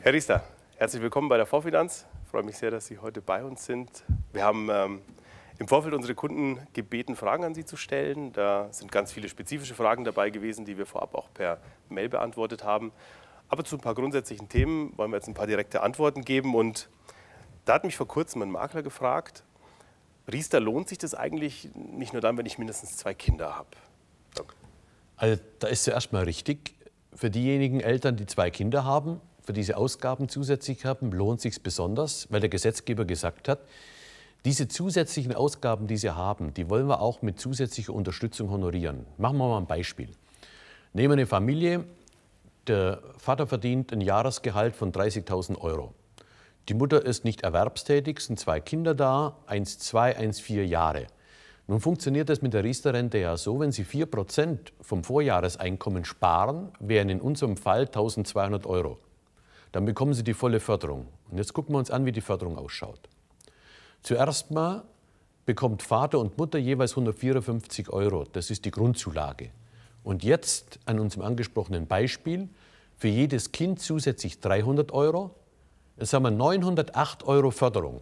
Herr Riester, herzlich willkommen bei der Vorfinanz. Ich freue mich sehr, dass Sie heute bei uns sind. Wir haben ähm, im Vorfeld unsere Kunden gebeten, Fragen an Sie zu stellen. Da sind ganz viele spezifische Fragen dabei gewesen, die wir vorab auch per Mail beantwortet haben. Aber zu ein paar grundsätzlichen Themen wollen wir jetzt ein paar direkte Antworten geben. Und da hat mich vor kurzem ein Makler gefragt, Riester, lohnt sich das eigentlich nicht nur dann, wenn ich mindestens zwei Kinder habe? Also da ist zuerst mal richtig, für diejenigen Eltern, die zwei Kinder haben, für diese Ausgaben zusätzlich haben, lohnt sich besonders, weil der Gesetzgeber gesagt hat, diese zusätzlichen Ausgaben, die Sie haben, die wollen wir auch mit zusätzlicher Unterstützung honorieren. Machen wir mal ein Beispiel. Nehmen wir eine Familie, der Vater verdient ein Jahresgehalt von 30.000 Euro. Die Mutter ist nicht erwerbstätig, sind zwei Kinder da, eins zwei, eins vier Jahre. Nun funktioniert das mit der Riester-Rente ja so, wenn Sie 4% vom Vorjahreseinkommen sparen, wären in unserem Fall 1200 Euro dann bekommen sie die volle Förderung. Und jetzt gucken wir uns an, wie die Förderung ausschaut. Zuerst mal bekommt Vater und Mutter jeweils 154 Euro. Das ist die Grundzulage. Und jetzt an unserem angesprochenen Beispiel, für jedes Kind zusätzlich 300 Euro. Jetzt haben wir 908 Euro Förderung.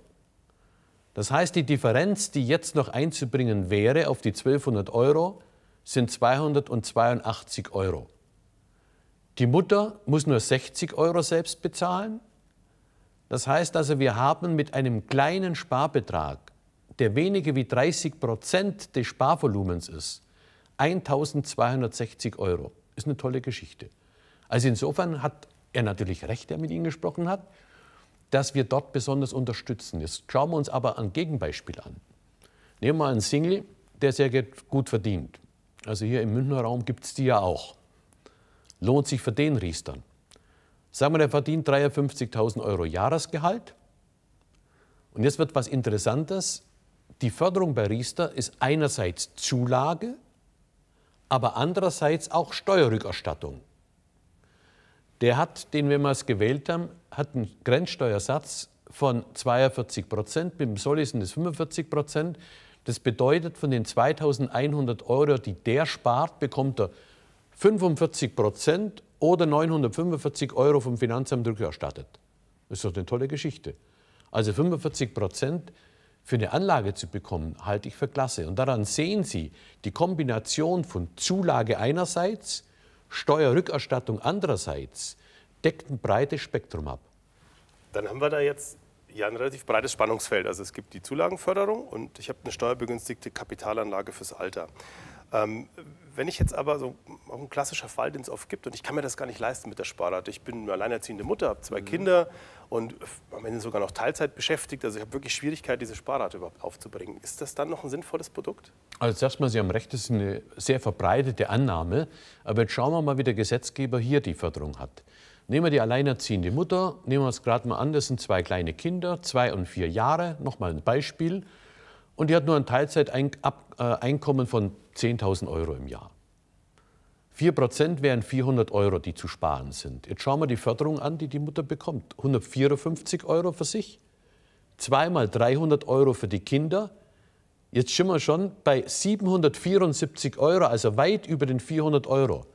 Das heißt, die Differenz, die jetzt noch einzubringen wäre auf die 1200 Euro, sind 282 Euro. Die Mutter muss nur 60 Euro selbst bezahlen. Das heißt also, wir haben mit einem kleinen Sparbetrag, der weniger wie 30 Prozent des Sparvolumens ist, 1260 Euro. Ist eine tolle Geschichte. Also insofern hat er natürlich recht, der mit Ihnen gesprochen hat, dass wir dort besonders unterstützen. Jetzt schauen wir uns aber ein Gegenbeispiel an. Nehmen wir einen Single, der sehr gut verdient. Also hier im Münchner Raum gibt es die ja auch lohnt sich für den Riestern. Sagen wir, der verdient 53.000 Euro Jahresgehalt. Und jetzt wird was Interessantes. Die Förderung bei Riester ist einerseits Zulage, aber andererseits auch Steuerrückerstattung. Der hat, den wir mal gewählt haben, hat einen Grenzsteuersatz von 42 Prozent, mit dem Solli sind es 45 Prozent. Das bedeutet, von den 2100 Euro, die der spart, bekommt er 45 Prozent oder 945 Euro vom Finanzamt rückerstattet. Das ist doch eine tolle Geschichte. Also 45 Prozent für eine Anlage zu bekommen, halte ich für klasse. Und daran sehen Sie die Kombination von Zulage einerseits, Steuerrückerstattung andererseits, deckt ein breites Spektrum ab. Dann haben wir da jetzt ja ein relativ breites Spannungsfeld. Also es gibt die Zulagenförderung und ich habe eine steuerbegünstigte Kapitalanlage fürs Alter. Ähm, wenn ich jetzt aber so auch ein klassischer Fall, den es oft gibt, und ich kann mir das gar nicht leisten mit der Sparrate. Ich bin eine alleinerziehende Mutter, habe zwei mhm. Kinder und am Ende sogar noch Teilzeit beschäftigt. Also ich habe wirklich Schwierigkeit, diese Sparrate überhaupt aufzubringen. Ist das dann noch ein sinnvolles Produkt? Also zuerst Sie haben recht, das ist eine sehr verbreitete Annahme. Aber jetzt schauen wir mal, wie der Gesetzgeber hier die Förderung hat. Nehmen wir die alleinerziehende Mutter, nehmen wir es gerade mal an, das sind zwei kleine Kinder, zwei und vier Jahre, nochmal ein Beispiel und die hat nur ein Teilzeiteinkommen äh, von 10.000 Euro im Jahr. 4% wären 400 Euro, die zu sparen sind. Jetzt schauen wir die Förderung an, die die Mutter bekommt. 154 Euro für sich, zweimal 300 Euro für die Kinder. Jetzt sind wir schon bei 774 Euro, also weit über den 400 Euro.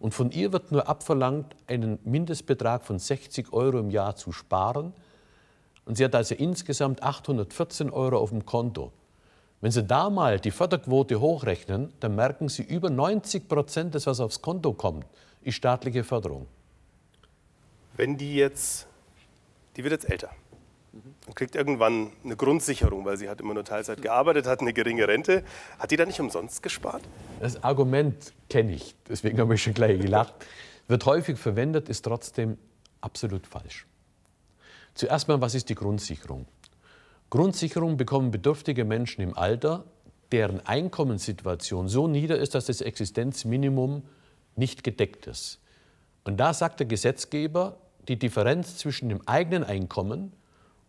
Und von ihr wird nur abverlangt, einen Mindestbetrag von 60 Euro im Jahr zu sparen. Und sie hat also insgesamt 814 Euro auf dem Konto. Wenn Sie da mal die Förderquote hochrechnen, dann merken Sie, über 90 Prozent des, was aufs Konto kommt, ist staatliche Förderung. Wenn die jetzt, die wird jetzt älter mhm. und kriegt irgendwann eine Grundsicherung, weil sie hat immer nur Teilzeit mhm. gearbeitet, hat eine geringe Rente. Hat die da nicht umsonst gespart? Das Argument kenne ich, deswegen habe ich schon gleich gelacht. Wird häufig verwendet, ist trotzdem absolut falsch. Zuerst mal, was ist die Grundsicherung? Grundsicherung bekommen bedürftige Menschen im Alter, deren Einkommenssituation so nieder ist, dass das Existenzminimum nicht gedeckt ist. Und da sagt der Gesetzgeber, die Differenz zwischen dem eigenen Einkommen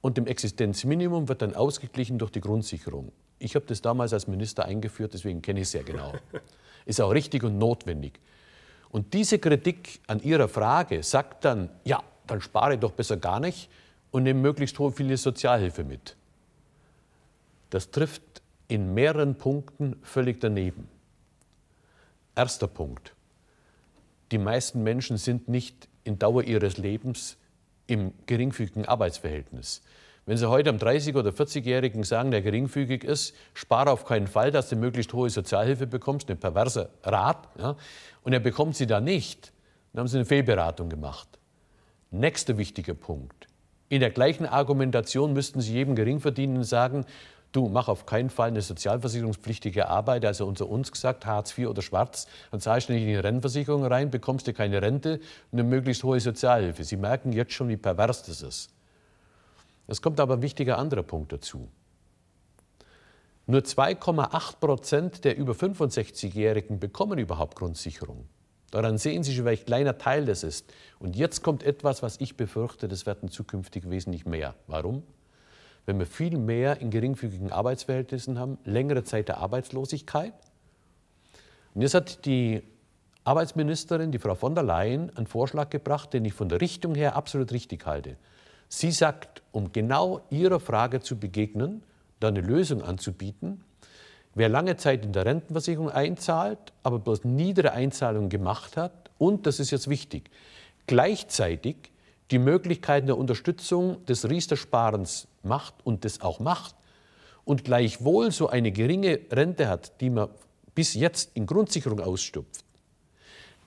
und dem Existenzminimum wird dann ausgeglichen durch die Grundsicherung. Ich habe das damals als Minister eingeführt, deswegen kenne ich es sehr genau. Ist auch richtig und notwendig. Und diese Kritik an Ihrer Frage sagt dann, ja, dann spare doch besser gar nicht und nehme möglichst hohe viele Sozialhilfe mit. Das trifft in mehreren Punkten völlig daneben. Erster Punkt. Die meisten Menschen sind nicht in Dauer ihres Lebens im geringfügigen Arbeitsverhältnis. Wenn Sie heute am 30- oder 40-Jährigen sagen, der geringfügig ist, spare auf keinen Fall, dass du möglichst hohe Sozialhilfe bekommst, ein perverser Rat, ja, und er bekommt sie da nicht, dann haben Sie eine Fehlberatung gemacht. Nächster wichtiger Punkt. In der gleichen Argumentation müssten Sie jedem Geringverdienenden sagen, du, mach auf keinen Fall eine sozialversicherungspflichtige Arbeit, also unter uns gesagt, Hartz IV oder Schwarz, dann zahlst du nicht in die Rentenversicherung rein, bekommst du keine Rente und eine möglichst hohe Sozialhilfe. Sie merken jetzt schon, wie pervers das ist. Es kommt aber ein wichtiger anderer Punkt dazu. Nur 2,8 Prozent der über 65-Jährigen bekommen überhaupt Grundsicherung. Daran sehen Sie schon, welch kleiner Teil das ist. Und jetzt kommt etwas, was ich befürchte, das werden zukünftig wesentlich mehr. Warum? wenn wir viel mehr in geringfügigen Arbeitsverhältnissen haben, längere Zeit der Arbeitslosigkeit. Und jetzt hat die Arbeitsministerin, die Frau von der Leyen, einen Vorschlag gebracht, den ich von der Richtung her absolut richtig halte. Sie sagt, um genau Ihrer Frage zu begegnen, da eine Lösung anzubieten, wer lange Zeit in der Rentenversicherung einzahlt, aber bloß niedere Einzahlungen gemacht hat, und das ist jetzt wichtig, gleichzeitig die Möglichkeiten der Unterstützung des Riester-Sparens macht und das auch macht und gleichwohl so eine geringe Rente hat, die man bis jetzt in Grundsicherung ausstupft,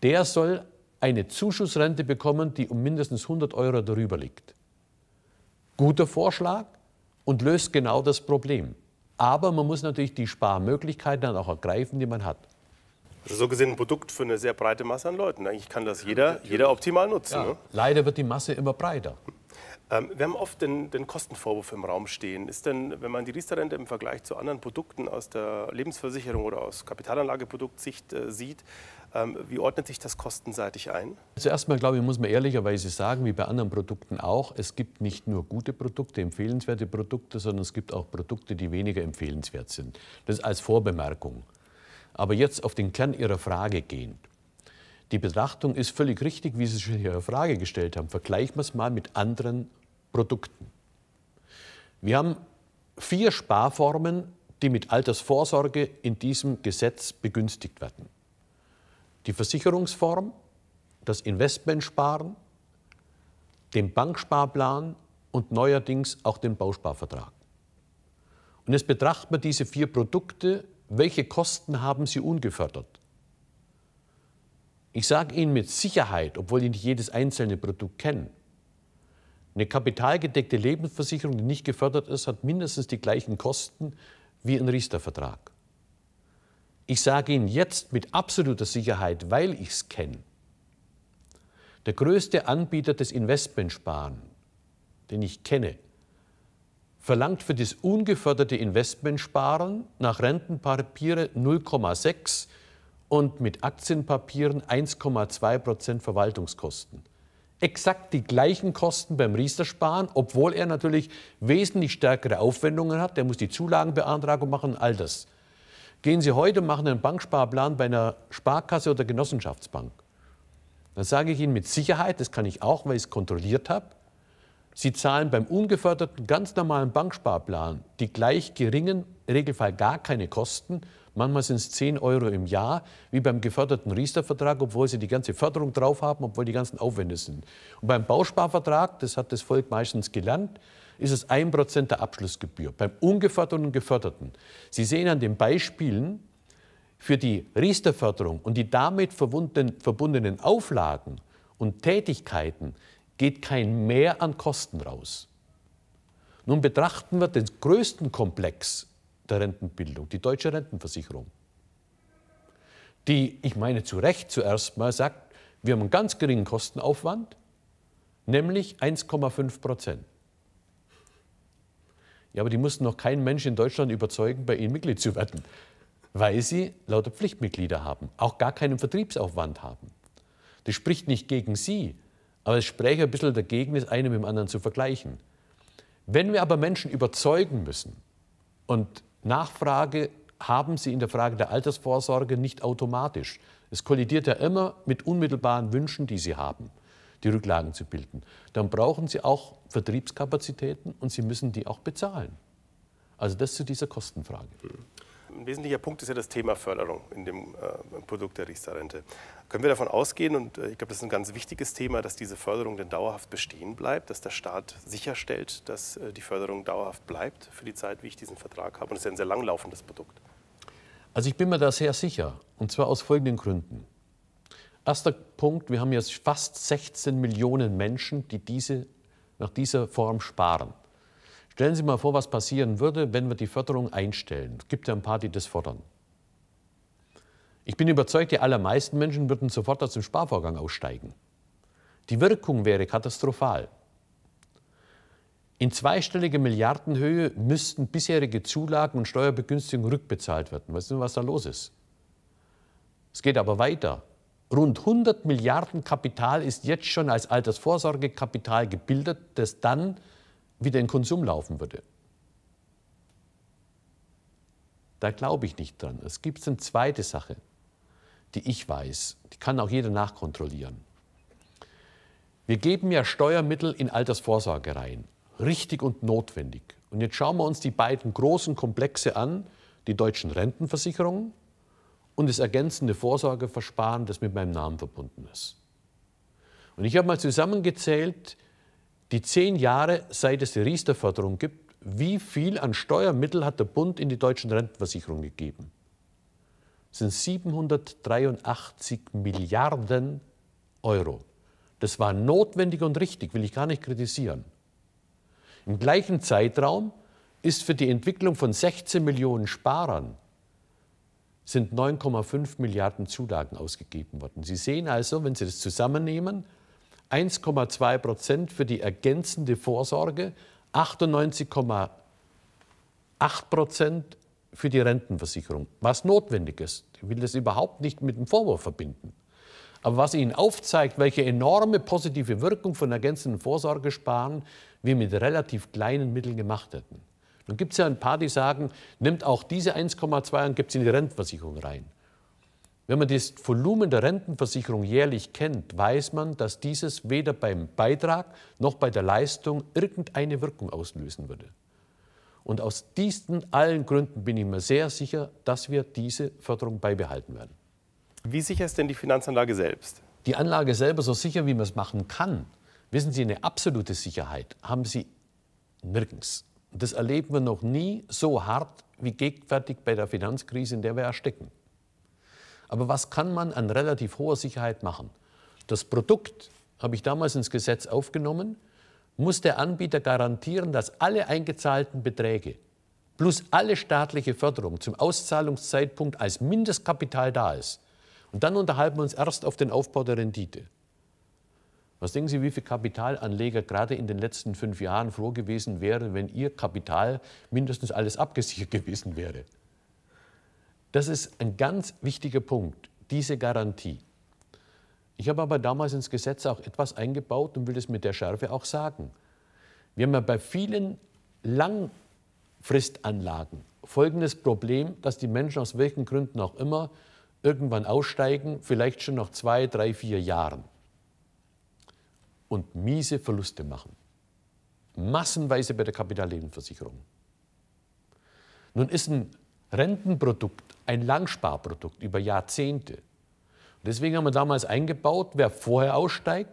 der soll eine Zuschussrente bekommen, die um mindestens 100 Euro darüber liegt. Guter Vorschlag und löst genau das Problem. Aber man muss natürlich die Sparmöglichkeiten dann auch ergreifen, die man hat. Das also so gesehen ein Produkt für eine sehr breite Masse an Leuten. Eigentlich kann das jeder, jeder optimal nutzen. Ja. Ne? Leider wird die Masse immer breiter. Ähm, wir haben oft den, den, Kostenvorwurf im Raum stehen. Ist denn, wenn man die Riester-Rente im Vergleich zu anderen Produkten aus der Lebensversicherung oder aus Kapitalanlageproduktsicht äh, sieht, ähm, wie ordnet sich das kostenseitig ein? Zuerst also mal, glaube ich, muss man ehrlicherweise sagen, wie bei anderen Produkten auch, es gibt nicht nur gute Produkte, empfehlenswerte Produkte, sondern es gibt auch Produkte, die weniger empfehlenswert sind. Das als Vorbemerkung. Aber jetzt auf den Kern Ihrer Frage gehend. Die Betrachtung ist völlig richtig, wie Sie in Ihrer Frage gestellt haben. Vergleichen wir es mal mit anderen Produkten. Wir haben vier Sparformen, die mit Altersvorsorge in diesem Gesetz begünstigt werden. Die Versicherungsform, das Investmentsparen, den Banksparplan und neuerdings auch den Bausparvertrag. Und jetzt betrachten wir diese vier Produkte welche Kosten haben Sie ungefördert? Ich sage Ihnen mit Sicherheit, obwohl ich nicht jedes einzelne Produkt kenne, eine kapitalgedeckte Lebensversicherung, die nicht gefördert ist, hat mindestens die gleichen Kosten wie ein Riester-Vertrag. Ich sage Ihnen jetzt mit absoluter Sicherheit, weil ich es kenne, der größte Anbieter des Investmentsparen, den ich kenne, verlangt für das ungeförderte Investmentsparen nach Rentenpapiere 0,6 und mit Aktienpapieren 1,2 Prozent Verwaltungskosten. Exakt die gleichen Kosten beim Riester-Sparen, obwohl er natürlich wesentlich stärkere Aufwendungen hat. Der muss die Zulagenbeantragung machen, all das. Gehen Sie heute, machen einen Banksparplan bei einer Sparkasse oder Genossenschaftsbank. Dann sage ich Ihnen mit Sicherheit, das kann ich auch, weil ich es kontrolliert habe, Sie zahlen beim ungeförderten ganz normalen Banksparplan die gleich geringen, im Regelfall gar keine Kosten, manchmal sind es 10 Euro im Jahr, wie beim geförderten Riester-Vertrag, obwohl sie die ganze Förderung drauf haben, obwohl die ganzen Aufwände sind. Und beim Bausparvertrag, das hat das Volk meistens gelernt, ist es 1% der Abschlussgebühr, beim ungeförderten und geförderten. Sie sehen an den Beispielen, für die Riester-Förderung und die damit verbundenen Auflagen und Tätigkeiten geht kein Mehr an Kosten raus. Nun betrachten wir den größten Komplex der Rentenbildung, die deutsche Rentenversicherung, die, ich meine zu Recht zuerst mal sagt, wir haben einen ganz geringen Kostenaufwand, nämlich 1,5 Prozent. Ja, aber die mussten noch keinen Menschen in Deutschland überzeugen, bei ihnen Mitglied zu werden, weil sie lauter Pflichtmitglieder haben, auch gar keinen Vertriebsaufwand haben. Das spricht nicht gegen sie, aber es spreche ein bisschen dagegen, das eine mit dem anderen zu vergleichen. Wenn wir aber Menschen überzeugen müssen und Nachfrage haben sie in der Frage der Altersvorsorge nicht automatisch. Es kollidiert ja immer mit unmittelbaren Wünschen, die sie haben, die Rücklagen zu bilden. Dann brauchen sie auch Vertriebskapazitäten und sie müssen die auch bezahlen. Also das zu dieser Kostenfrage. Ein wesentlicher Punkt ist ja das Thema Förderung in dem äh, Produkt der Riester-Rente. Können wir davon ausgehen, und äh, ich glaube, das ist ein ganz wichtiges Thema, dass diese Förderung denn dauerhaft bestehen bleibt, dass der Staat sicherstellt, dass äh, die Förderung dauerhaft bleibt für die Zeit, wie ich diesen Vertrag habe? Und es ist ja ein sehr langlaufendes Produkt. Also ich bin mir da sehr sicher, und zwar aus folgenden Gründen. Erster Punkt, wir haben jetzt fast 16 Millionen Menschen, die diese, nach dieser Form sparen. Stellen Sie mal vor, was passieren würde, wenn wir die Förderung einstellen. Es gibt ja ein paar, die das fordern. Ich bin überzeugt, die allermeisten Menschen würden sofort aus dem Sparvorgang aussteigen. Die Wirkung wäre katastrophal. In zweistelliger Milliardenhöhe müssten bisherige Zulagen und Steuerbegünstigungen rückbezahlt werden. Wissen Sie, was da los ist? Es geht aber weiter. Rund 100 Milliarden Kapital ist jetzt schon als Altersvorsorgekapital gebildet, das dann wieder in Konsum laufen würde. Da glaube ich nicht dran. Es gibt eine zweite Sache, die ich weiß, die kann auch jeder nachkontrollieren. Wir geben ja Steuermittel in Altersvorsorge rein, richtig und notwendig. Und jetzt schauen wir uns die beiden großen Komplexe an, die deutschen Rentenversicherungen und das ergänzende Vorsorgeversparen, das mit meinem Namen verbunden ist. Und ich habe mal zusammengezählt, die zehn Jahre, seit es die Riester-Förderung gibt, wie viel an Steuermittel hat der Bund in die deutschen Rentenversicherung gegeben? Das sind 783 Milliarden Euro. Das war notwendig und richtig, will ich gar nicht kritisieren. Im gleichen Zeitraum ist für die Entwicklung von 16 Millionen Sparern sind 9,5 Milliarden Zulagen ausgegeben worden. Sie sehen also, wenn Sie das zusammennehmen, 1,2 Prozent für die ergänzende Vorsorge, 98,8 Prozent für die Rentenversicherung, was notwendig ist. Ich will das überhaupt nicht mit dem Vorwurf verbinden. Aber was Ihnen aufzeigt, welche enorme positive Wirkung von ergänzenden Vorsorgesparen wir mit relativ kleinen Mitteln gemacht hätten. Nun gibt es ja ein paar, die sagen, nimmt auch diese 1,2 und gibt es in die Rentenversicherung rein. Wenn man das Volumen der Rentenversicherung jährlich kennt, weiß man, dass dieses weder beim Beitrag noch bei der Leistung irgendeine Wirkung auslösen würde. Und aus diesen allen Gründen bin ich mir sehr sicher, dass wir diese Förderung beibehalten werden. Wie sicher ist denn die Finanzanlage selbst? Die Anlage selber so sicher, wie man es machen kann. Wissen Sie, eine absolute Sicherheit haben Sie nirgends. Das erleben wir noch nie so hart wie gegenwärtig bei der Finanzkrise, in der wir ersticken. Aber was kann man an relativ hoher Sicherheit machen? Das Produkt habe ich damals ins Gesetz aufgenommen, muss der Anbieter garantieren, dass alle eingezahlten Beträge plus alle staatliche Förderung zum Auszahlungszeitpunkt als Mindestkapital da ist. Und dann unterhalten wir uns erst auf den Aufbau der Rendite. Was denken Sie, wie viel Kapitalanleger gerade in den letzten fünf Jahren froh gewesen wären, wenn ihr Kapital mindestens alles abgesichert gewesen wäre? Das ist ein ganz wichtiger Punkt, diese Garantie. Ich habe aber damals ins Gesetz auch etwas eingebaut und will es mit der Schärfe auch sagen. Wir haben ja bei vielen Langfristanlagen folgendes Problem, dass die Menschen aus welchen Gründen auch immer irgendwann aussteigen, vielleicht schon nach zwei, drei, vier Jahren und miese Verluste machen. Massenweise bei der Kapitallebenversicherung. Nun ist ein Rentenprodukt, ein Langsparprodukt über Jahrzehnte. Und deswegen haben wir damals eingebaut, wer vorher aussteigt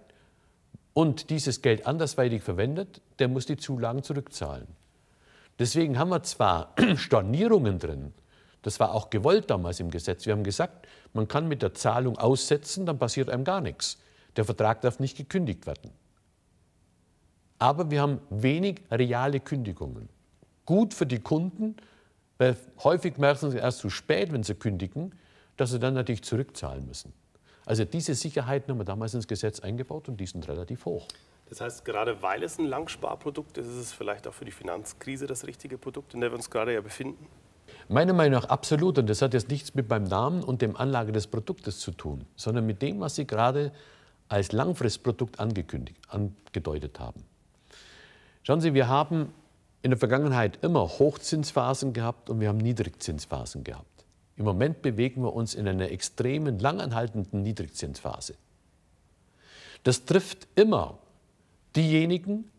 und dieses Geld andersweitig verwendet, der muss die Zulagen zurückzahlen. Deswegen haben wir zwar Stornierungen drin, das war auch gewollt damals im Gesetz. Wir haben gesagt, man kann mit der Zahlung aussetzen, dann passiert einem gar nichts. Der Vertrag darf nicht gekündigt werden. Aber wir haben wenig reale Kündigungen. Gut für die Kunden, weil häufig merken sie erst zu spät, wenn sie kündigen, dass sie dann natürlich zurückzahlen müssen. Also diese Sicherheiten haben wir damals ins Gesetz eingebaut und die sind relativ hoch. Das heißt, gerade weil es ein Langsparprodukt ist, ist es vielleicht auch für die Finanzkrise das richtige Produkt, in der wir uns gerade ja befinden? Meiner Meinung nach absolut. Und das hat jetzt nichts mit meinem Namen und dem Anlage des Produktes zu tun, sondern mit dem, was Sie gerade als Langfristprodukt angekündigt, angedeutet haben. Schauen Sie, wir haben in der Vergangenheit immer Hochzinsphasen gehabt und wir haben Niedrigzinsphasen gehabt. Im Moment bewegen wir uns in einer extremen, langanhaltenden Niedrigzinsphase. Das trifft immer diejenigen,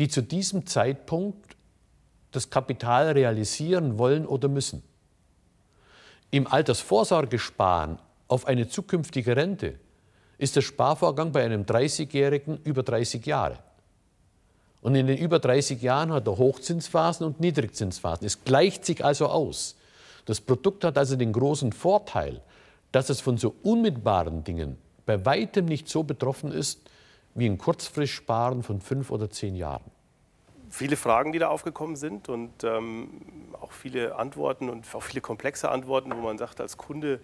die zu diesem Zeitpunkt das Kapital realisieren wollen oder müssen. Im Altersvorsorgesparen auf eine zukünftige Rente ist der Sparvorgang bei einem 30-Jährigen über 30 Jahre. Und in den über 30 Jahren hat er Hochzinsphasen und Niedrigzinsphasen. Es gleicht sich also aus. Das Produkt hat also den großen Vorteil, dass es von so unmittelbaren Dingen bei weitem nicht so betroffen ist wie ein Kurzfristsparen von fünf oder zehn Jahren. Viele Fragen, die da aufgekommen sind und ähm, auch viele Antworten und auch viele komplexe Antworten, wo man sagt, als Kunde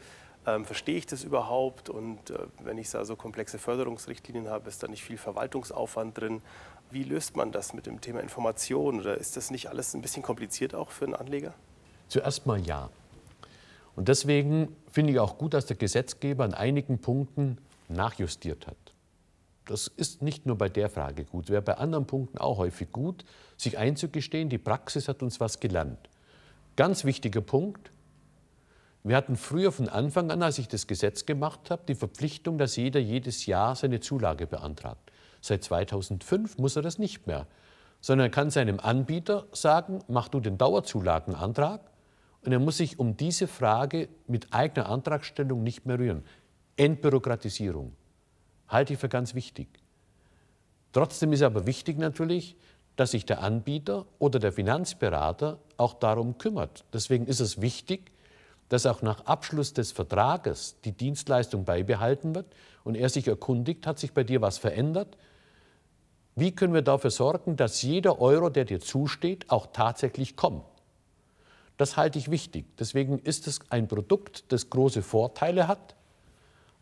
ähm, verstehe ich das überhaupt? Und äh, wenn ich da so komplexe Förderungsrichtlinien habe, ist da nicht viel Verwaltungsaufwand drin. Wie löst man das mit dem Thema Information? Oder ist das nicht alles ein bisschen kompliziert auch für einen Anleger? Zuerst mal ja. Und deswegen finde ich auch gut, dass der Gesetzgeber an einigen Punkten nachjustiert hat. Das ist nicht nur bei der Frage gut, wäre bei anderen Punkten auch häufig gut, sich einzugestehen, die Praxis hat uns was gelernt. Ganz wichtiger Punkt, wir hatten früher von Anfang an, als ich das Gesetz gemacht habe, die Verpflichtung, dass jeder jedes Jahr seine Zulage beantragt. Seit 2005 muss er das nicht mehr, sondern er kann seinem Anbieter sagen, mach du den Dauerzulagenantrag und er muss sich um diese Frage mit eigener Antragstellung nicht mehr rühren. Entbürokratisierung halte ich für ganz wichtig. Trotzdem ist aber wichtig natürlich, dass sich der Anbieter oder der Finanzberater auch darum kümmert. Deswegen ist es wichtig, dass auch nach Abschluss des Vertrages die Dienstleistung beibehalten wird und er sich erkundigt, hat sich bei dir was verändert? Wie können wir dafür sorgen, dass jeder Euro, der dir zusteht, auch tatsächlich kommt? Das halte ich wichtig. Deswegen ist es ein Produkt, das große Vorteile hat,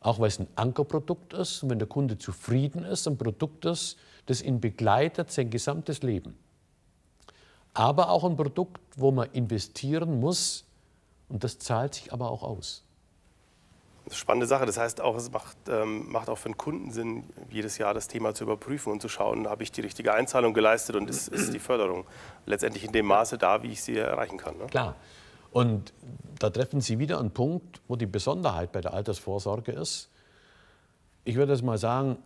auch weil es ein Ankerprodukt ist. Und wenn der Kunde zufrieden ist, ein Produkt ist, das ihn begleitet sein gesamtes Leben. Aber auch ein Produkt, wo man investieren muss, und das zahlt sich aber auch aus. Spannende Sache. Das heißt auch, es macht, ähm, macht auch für den Kunden Sinn, jedes Jahr das Thema zu überprüfen und zu schauen, habe ich die richtige Einzahlung geleistet und ist, ist die Förderung letztendlich in dem Maße da, wie ich sie erreichen kann. Ne? Klar. Und da treffen Sie wieder einen Punkt, wo die Besonderheit bei der Altersvorsorge ist. Ich würde es mal sagen,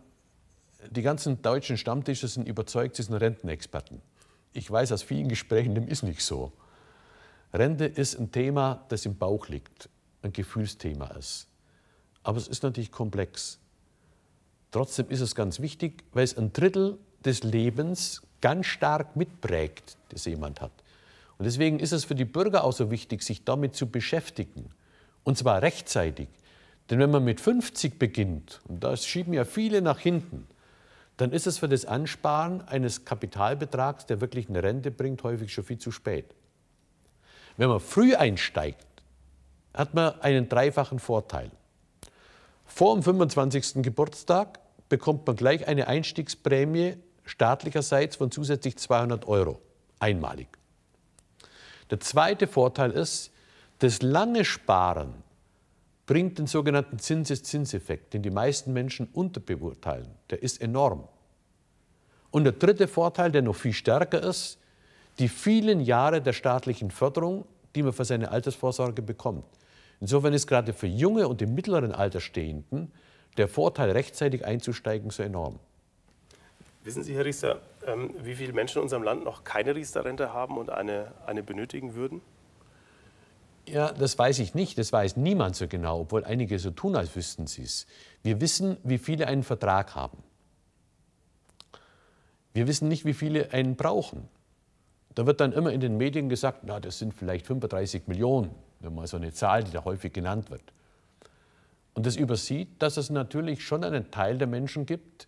die ganzen deutschen Stammtische sind überzeugt, sie sind Rentenexperten. Ich weiß aus vielen Gesprächen, dem ist nicht so. Rente ist ein Thema, das im Bauch liegt, ein Gefühlsthema ist. Aber es ist natürlich komplex. Trotzdem ist es ganz wichtig, weil es ein Drittel des Lebens ganz stark mitprägt, das jemand hat. Und deswegen ist es für die Bürger auch so wichtig, sich damit zu beschäftigen. Und zwar rechtzeitig. Denn wenn man mit 50 beginnt, und das schieben ja viele nach hinten, dann ist es für das Ansparen eines Kapitalbetrags, der wirklich eine Rente bringt, häufig schon viel zu spät. Wenn man früh einsteigt, hat man einen dreifachen Vorteil. Vor dem 25. Geburtstag bekommt man gleich eine Einstiegsprämie staatlicherseits von zusätzlich 200 Euro, einmalig. Der zweite Vorteil ist, das lange Sparen bringt den sogenannten Zinseszinseffekt, den die meisten Menschen unterbeurteilen. Der ist enorm. Und der dritte Vorteil, der noch viel stärker ist, die vielen Jahre der staatlichen Förderung, die man für seine Altersvorsorge bekommt. Insofern ist gerade für junge und im mittleren Alter Stehenden der Vorteil, rechtzeitig einzusteigen, so enorm. Wissen Sie, Herr Riester, ähm, wie viele Menschen in unserem Land noch keine Riester-Rente haben und eine, eine benötigen würden? Ja, das weiß ich nicht. Das weiß niemand so genau, obwohl einige so tun, als wüssten sie es. Wir wissen, wie viele einen Vertrag haben. Wir wissen nicht, wie viele einen brauchen. Da wird dann immer in den Medien gesagt, na, das sind vielleicht 35 Millionen, wenn mal so eine Zahl, die da häufig genannt wird. Und das übersieht, dass es natürlich schon einen Teil der Menschen gibt,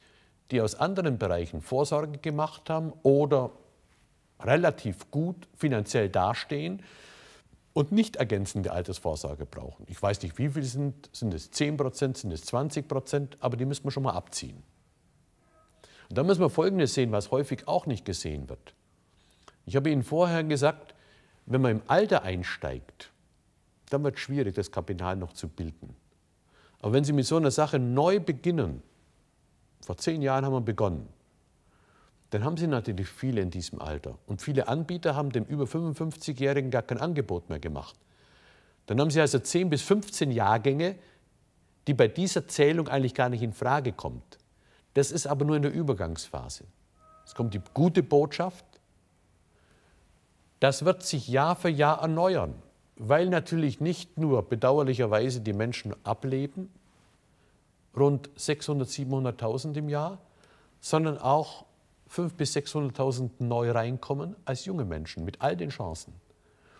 die aus anderen Bereichen Vorsorge gemacht haben oder relativ gut finanziell dastehen und nicht ergänzende Altersvorsorge brauchen. Ich weiß nicht, wie viel sind, sind es 10 Prozent, sind es 20 Prozent, aber die müssen wir schon mal abziehen. Und dann müssen wir Folgendes sehen, was häufig auch nicht gesehen wird. Ich habe Ihnen vorher gesagt, wenn man im Alter einsteigt, dann wird es schwierig, das Kapital noch zu bilden. Aber wenn Sie mit so einer Sache neu beginnen, vor zehn Jahren haben wir begonnen, dann haben Sie natürlich viele in diesem Alter. Und viele Anbieter haben dem über 55-Jährigen gar kein Angebot mehr gemacht. Dann haben Sie also 10 bis 15 Jahrgänge, die bei dieser Zählung eigentlich gar nicht in Frage kommt. Das ist aber nur in der Übergangsphase. Es kommt die gute Botschaft, das wird sich Jahr für Jahr erneuern, weil natürlich nicht nur bedauerlicherweise die Menschen ableben, rund 600.000, 700.000 im Jahr, sondern auch 500.000 bis 600.000 neu reinkommen als junge Menschen mit all den Chancen.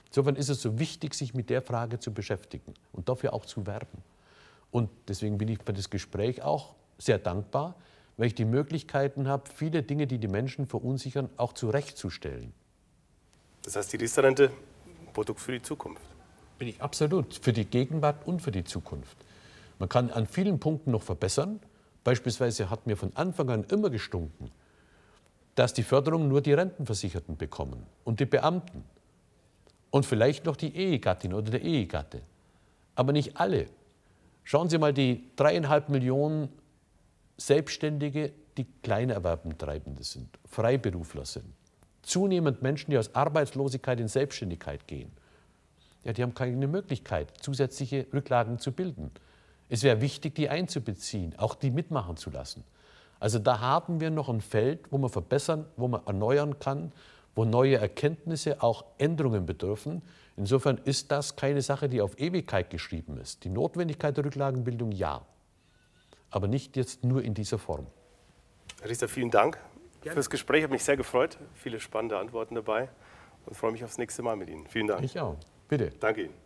Insofern ist es so wichtig, sich mit der Frage zu beschäftigen und dafür auch zu werben. Und deswegen bin ich für das Gespräch auch sehr dankbar, weil ich die Möglichkeiten habe, viele Dinge, die die Menschen verunsichern, auch zurechtzustellen. Das heißt, die Riester-Rente, Produkt für die Zukunft. Bin ich absolut. Für die Gegenwart und für die Zukunft. Man kann an vielen Punkten noch verbessern. Beispielsweise hat mir von Anfang an immer gestunken, dass die Förderung nur die Rentenversicherten bekommen und die Beamten und vielleicht noch die Ehegattin oder der Ehegatte, aber nicht alle. Schauen Sie mal die dreieinhalb Millionen Selbstständige, die Kleinerwerbentreibende sind, Freiberufler sind zunehmend Menschen, die aus Arbeitslosigkeit in Selbstständigkeit gehen. Ja, die haben keine Möglichkeit, zusätzliche Rücklagen zu bilden. Es wäre wichtig, die einzubeziehen, auch die mitmachen zu lassen. Also da haben wir noch ein Feld, wo man verbessern, wo man erneuern kann, wo neue Erkenntnisse auch Änderungen bedürfen. Insofern ist das keine Sache, die auf Ewigkeit geschrieben ist. Die Notwendigkeit der Rücklagenbildung ja, aber nicht jetzt nur in dieser Form. Herr Richter, vielen Dank. Gerne. fürs Gespräch. Hat mich sehr gefreut. Viele spannende Antworten dabei und freue mich aufs nächste Mal mit Ihnen. Vielen Dank. Ich auch. Bitte. Danke Ihnen.